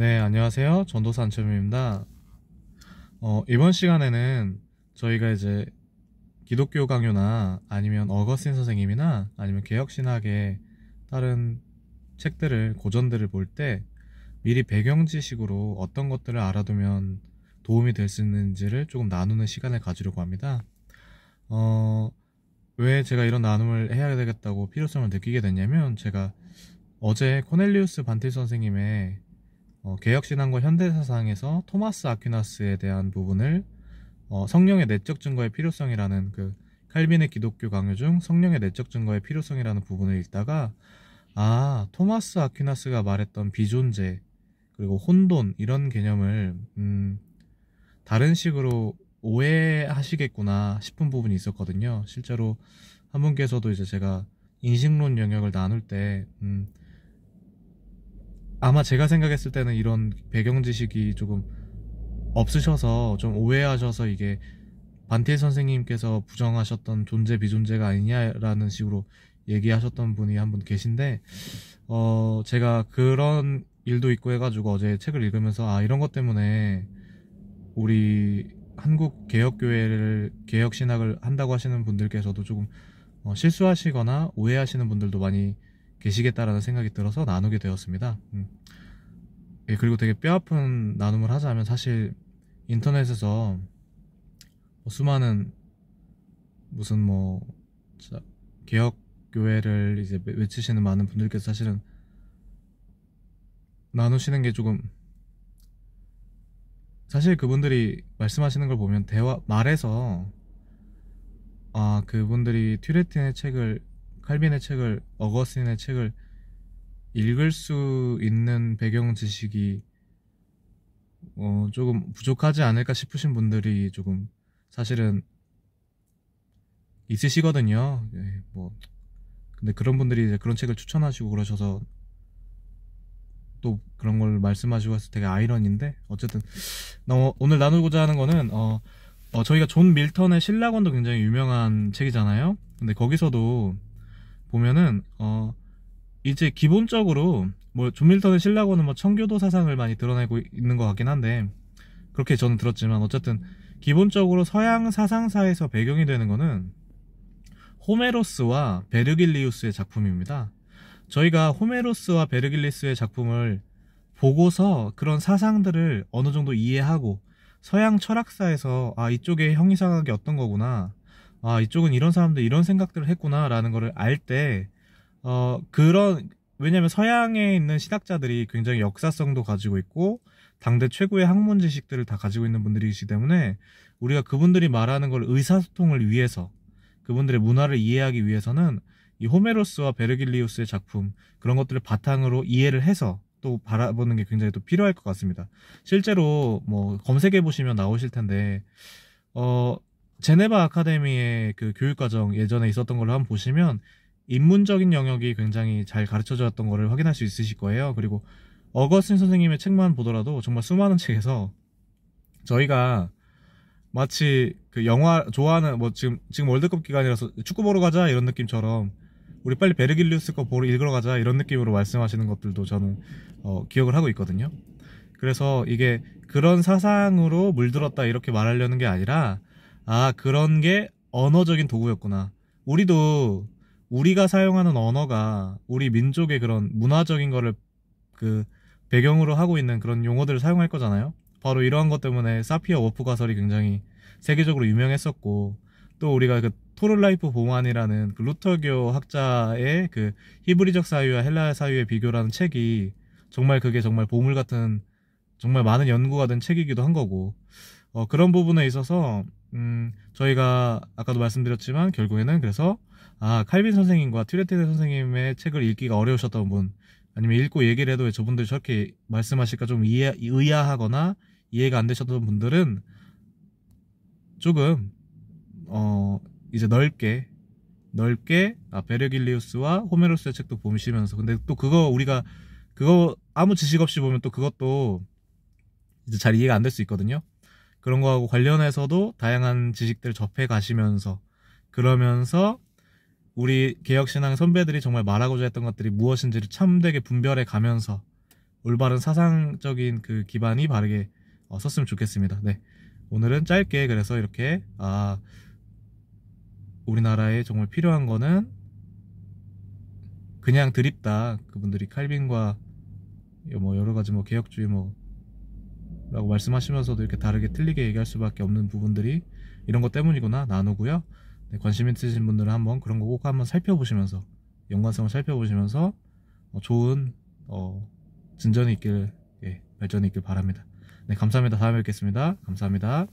네, 안녕하세요. 전도사 안철민입니다. 어, 이번 시간에는 저희가 이제 기독교 강요나 아니면 어거스틴 선생님이나 아니면 개혁신학의 다른 책들을, 고전들을 볼 때 미리 배경 지식으로 어떤 것들을 알아두면 도움이 될 수 있는지를 조금 나누는 시간을 가지려고 합니다. 어, 왜 제가 이런 나눔을 해야 되겠다고 필요성을 느끼게 됐냐면 제가 어제 코넬리우스 반틸 선생님의 어, 개혁신앙과 현대사상에서 토마스 아퀴나스에 대한 부분을 어, 성령의 내적 증거의 필요성이라는 그 칼빈의 기독교 강요 중 성령의 내적 증거의 필요성이라는 부분을 읽다가 아 토마스 아퀴나스가 말했던 비존재 그리고 혼돈 이런 개념을 음, 다른 식으로 오해하시겠구나 싶은 부분이 있었거든요. 실제로 한 분께서도 이제 제가 인식론 영역을 나눌 때 음, 아마 제가 생각했을 때는 이런 배경 지식이 조금 없으셔서 좀 오해하셔서 이게 반태 선생님께서 부정하셨던 존재 비존재가 아니냐라는 식으로 얘기하셨던 분이 한 분 계신데 어 제가 그런 일도 있고 해가지고 어제 책을 읽으면서 아 이런 것 때문에 우리 한국 개혁교회를 개혁신학을 한다고 하시는 분들께서도 조금 어, 실수하시거나 오해하시는 분들도 많이 계시겠다라는 생각이 들어서 나누게 되었습니다. 음. 예, 그리고 되게 뼈아픈 나눔을 하자면 사실 인터넷에서 뭐 수많은 무슨 뭐 개혁 교회를 이제 외치시는 많은 분들께서 사실은 나누시는 게 조금 사실 그분들이 말씀하시는 걸 보면 대화 말해서아 그분들이 튀레틴의 책을 칼빈의 책을 어거스틴의 책을 읽을 수 있는 배경 지식이 어, 조금 부족하지 않을까 싶으신 분들이 조금 사실은 있으시거든요. 예, 뭐 근데 그런 분들이 이제 그런 책을 추천하시고 그러셔서 또 그런 걸 말씀하시고 해서 되게 아이러니인데 어쨌든 오늘 나누고자 하는 거는 어, 어 저희가 존 밀턴의 신라원도 굉장히 유명한 책이잖아요. 근데 거기서도 보면은 어 이제 기본적으로 뭐 존밀턴의 신라고는 뭐 청교도 사상을 많이 드러내고 있는 것 같긴 한데 그렇게 저는 들었지만 어쨌든 기본적으로 서양 사상사에서 배경이 되는 거는 호메로스와 베르길리우스의 작품입니다. 저희가 호메로스와 베르길리스의 작품을 보고서 그런 사상들을 어느 정도 이해하고 서양 철학사에서 아 이쪽의 형이상학이 어떤 거구나 아, 이쪽은 이런 사람들 이런 생각들을 했구나라는 거를 알 때, 어, 그런, 왜냐면 서양에 있는 신학자들이 굉장히 역사성도 가지고 있고, 당대 최고의 학문 지식들을 다 가지고 있는 분들이시기 때문에, 우리가 그분들이 말하는 걸 의사소통을 위해서, 그분들의 문화를 이해하기 위해서는, 이 호메로스와 베르길리우스의 작품, 그런 것들을 바탕으로 이해를 해서, 또 바라보는 게 굉장히 또 필요할 것 같습니다. 실제로 뭐 검색해 보시면 나오실 텐데 어 제네바 아카데미의 그 교육과정 예전에 있었던 걸로 한번 보시면 인문적인 영역이 굉장히 잘가르쳐주었던 거를 확인할 수 있으실 거예요. 그리고 어거스틴 선생님의 책만 보더라도 정말 수많은 책에서 저희가 마치 그 영화 좋아하는 뭐 지금 지금 월드컵 기간이라서 축구 보러 가자 이런 느낌처럼 우리 빨리 베르길리우스 거 보러 읽으러 가자 이런 느낌으로 말씀하시는 것들도 저는 어, 기억을 하고 있거든요. 그래서 이게 그런 사상으로 물들었다 이렇게 말하려는 게 아니라 아, 그런 게 언어적인 도구였구나. 우리도 우리가 사용하는 언어가 우리 민족의 그런 문화적인 거를 그 배경으로 하고 있는 그런 용어들을 사용할 거잖아요. 바로 이러한 것 때문에 사피어 워프 가설이 굉장히 세계적으로 유명했었고 또 우리가 그 토르라이프 보만이라는 그 루터교 학자의 그 히브리적 사유와 헬라 사유의 비교라는 책이 정말 그게 정말 보물 같은 정말 많은 연구가 된 책이기도 한 거고 어, 그런 부분에 있어서 음, 저희가 아까도 말씀드렸지만 결국에는 그래서 아 칼빈 선생님과 트레테드 선생님의 책을 읽기가 어려우셨던 분 아니면 읽고 얘기를 해도 저분들이 저렇게 말씀하실까 좀 이해, 의아하거나 이해가 안 되셨던 분들은 조금 어 이제 넓게 넓게 아, 베르길리우스와 호메로스의 책도 보시면서 근데 또 그거 우리가 그거 아무 지식 없이 보면 또 그것도 이제 잘 이해가 안 될 수 있거든요. 그런 거하고 관련해서도 다양한 지식들 을 접해 가시면서 그러면서 우리 개혁신앙 선배들이 정말 말하고자 했던 것들이 무엇인지를 참되게 분별해 가면서 올바른 사상적인 그 기반이 바르게 어, 섰으면 좋겠습니다. 네. 오늘은 짧게 그래서 이렇게 아 우리나라에 정말 필요한 거는 그냥 드립다 그분들이 칼빈과 뭐 여러 가지 뭐 개혁주의 뭐 라고 말씀하시면서도 이렇게 다르게 틀리게 얘기할 수밖에 없는 부분들이 이런 것 때문이구나 나누고요 네, 관심 있으신 분들은 한번 그런 거 꼭 한번 살펴보시면서 연관성을 살펴보시면서 어, 좋은 어, 진전이 있길 예, 발전이 있길 바랍니다 네 감사합니다 다음에 뵙겠습니다 감사합니다